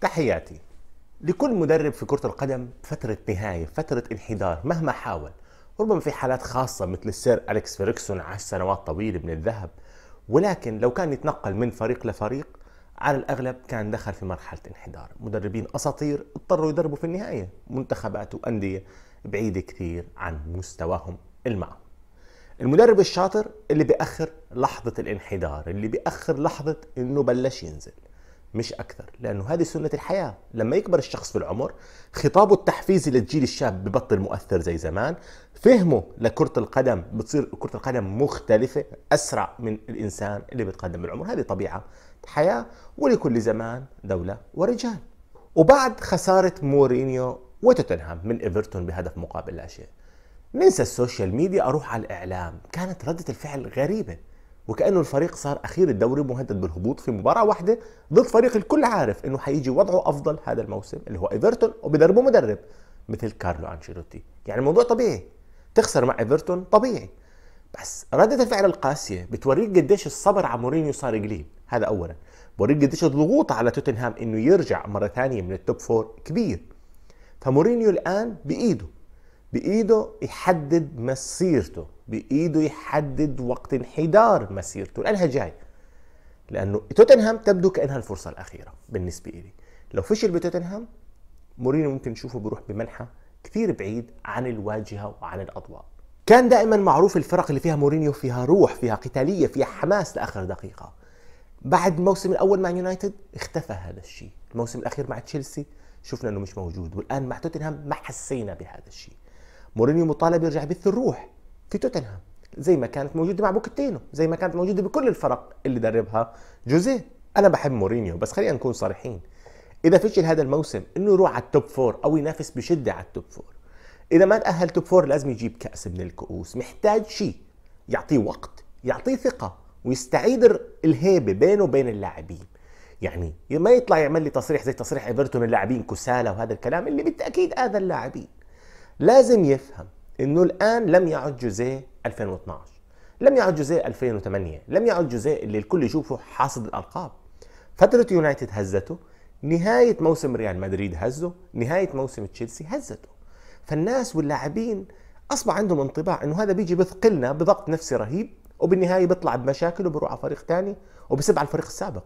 تحياتي لكل مدرب في كرة القدم فترة نهاية فترة انحدار مهما حاول ربما في حالات خاصة مثل السير أليكس فيركسون عاش سنوات طويلة من الذهب ولكن لو كان يتنقل من فريق لفريق على الأغلب كان دخل في مرحلة انحدار مدربين أساطير اضطروا يدربوا في النهاية منتخبات وأندية بعيدة كثير عن مستواهم الماء المدرب الشاطر اللي بيأخر لحظة الانحدار اللي بيأخر لحظة انه بلش ينزل مش اكثر لانه هذه سنه الحياه لما يكبر الشخص في العمر خطابه التحفيزي للجيل الشاب ببطل مؤثر زي زمان فهمه لكره القدم بتصير كره القدم مختلفه اسرع من الانسان اللي بيتقدم بالعمر هذه طبيعه حياه ولكل زمان دوله ورجال وبعد خساره مورينيو وتوتنهام من ايفرتون بهدف مقابل لا شيء ننسى السوشيال ميديا اروح على الاعلام كانت رده الفعل غريبه وكانه الفريق صار اخير الدوري مهدد بالهبوط في مباراه واحده ضد فريق الكل عارف انه حيجي وضعه افضل هذا الموسم اللي هو ايفرتون وبدربه مدرب مثل كارلو انشيلوتي يعني الموضوع طبيعي تخسر مع ايفرتون طبيعي بس ردة الفعل القاسية بتوريك قديش الصبر على مورينيو صار قليل هذا أولا بوريك قديش الضغوط على توتنهام إنه يرجع مرة ثانية من التوب فور كبير فمورينيو الآن بإيده بايده يحدد مسيرته بايده يحدد وقت انحدار مسيرته لانها جاي لانه توتنهام تبدو كانها الفرصه الاخيره بالنسبه إلي لو فشل بتوتنهام مورينيو ممكن نشوفه بروح بمنحى كثير بعيد عن الواجهه وعن الاضواء كان دائما معروف الفرق اللي فيها مورينيو فيها روح فيها قتاليه فيها حماس لاخر دقيقه بعد الموسم الاول مع يونايتد اختفى هذا الشيء الموسم الاخير مع تشيلسي شفنا انه مش موجود والان مع توتنهام ما حسينا بهذا الشيء مورينيو مطالب يرجع بث الروح في توتنهام زي ما كانت موجوده مع بوكيتينو زي ما كانت موجوده بكل الفرق اللي دربها جوزيه انا بحب مورينيو بس خلينا نكون صريحين اذا فشل هذا الموسم انه يروح على التوب فور او ينافس بشده على التوب فور اذا ما تاهل توب فور لازم يجيب كاس من الكؤوس محتاج شيء يعطيه وقت يعطيه ثقه ويستعيد الهيبه بينه وبين اللاعبين يعني ما يطلع يعمل لي تصريح زي تصريح ايفرتون اللاعبين كسالى وهذا الكلام اللي بالتاكيد اذى اللاعبين لازم يفهم انه الان لم يعد جوزيه 2012 لم يعد جوزيه 2008 لم يعد جوزيه اللي الكل يشوفه حاصد الالقاب فترة يونايتد هزته نهاية موسم ريال مدريد هزه نهاية موسم تشيلسي هزته فالناس واللاعبين اصبح عندهم انطباع انه هذا بيجي بثقلنا بضغط نفسي رهيب وبالنهايه بيطلع بمشاكل وبروح على فريق ثاني وبسب على الفريق السابق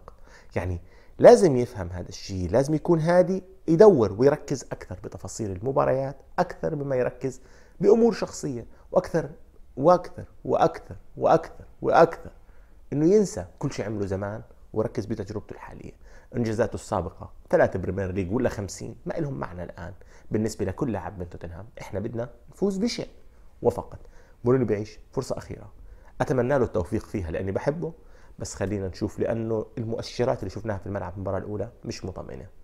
يعني لازم يفهم هذا الشيء لازم يكون هادي يدور ويركز أكثر بتفاصيل المباريات أكثر مما يركز بأمور شخصية وأكثر وأكثر وأكثر وأكثر وأكثر إنه ينسى كل شيء عمله زمان وركز بتجربته الحالية إنجازاته السابقة ثلاثة بريمير ليج ولا خمسين ما لهم معنى الآن بالنسبة لكل لاعب من توتنهام إحنا بدنا نفوز بشيء وفقط مورينيو بيعيش فرصة أخيرة أتمنى له التوفيق فيها لأني بحبه بس خلينا نشوف لانه المؤشرات اللي شفناها في الملعب المباراه الاولى مش مطمئنه